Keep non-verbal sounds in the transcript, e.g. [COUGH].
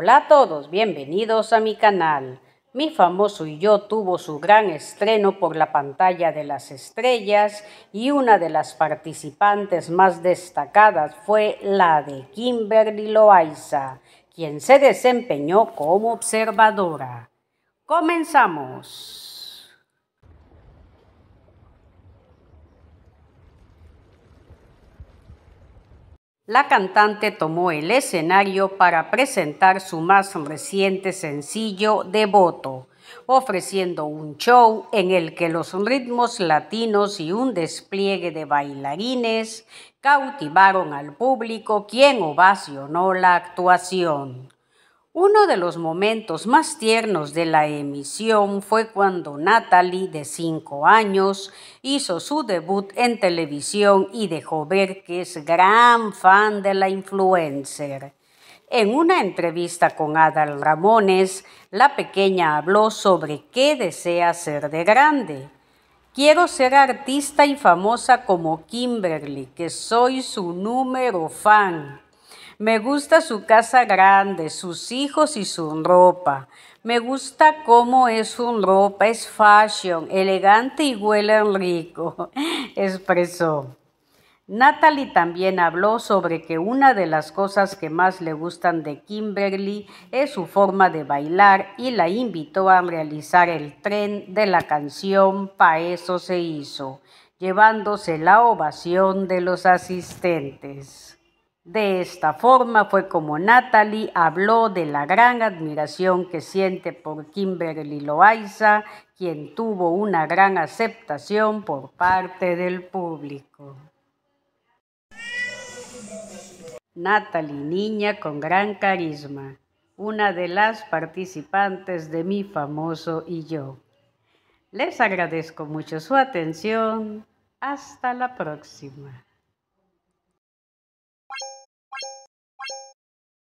Hola a todos, bienvenidos a mi canal. Mi famoso y yo tuvo su gran estreno por la pantalla de las estrellas y una de las participantes más destacadas fue la de Kimberly Loaiza, quien se desempeñó como observadora. Comenzamos. la cantante tomó el escenario para presentar su más reciente sencillo Devoto, ofreciendo un show en el que los ritmos latinos y un despliegue de bailarines cautivaron al público quien ovacionó la actuación. Uno de los momentos más tiernos de la emisión fue cuando Natalie, de 5 años, hizo su debut en televisión y dejó ver que es gran fan de la influencer. En una entrevista con Adal Ramones, la pequeña habló sobre qué desea ser de grande. Quiero ser artista y famosa como Kimberly, que soy su número fan. Me gusta su casa grande, sus hijos y su ropa. Me gusta cómo es su ropa, es fashion, elegante y huele rico, [LAUGHS] expresó. Natalie también habló sobre que una de las cosas que más le gustan de Kimberly es su forma de bailar y la invitó a realizar el tren de la canción Pa eso se hizo, llevándose la ovación de los asistentes. De esta forma fue como Natalie habló de la gran admiración que siente por Kimberly Loaiza, quien tuvo una gran aceptación por parte del público. Natalie, niña con gran carisma, una de las participantes de Mi Famoso y yo. Les agradezco mucho su atención. Hasta la próxima.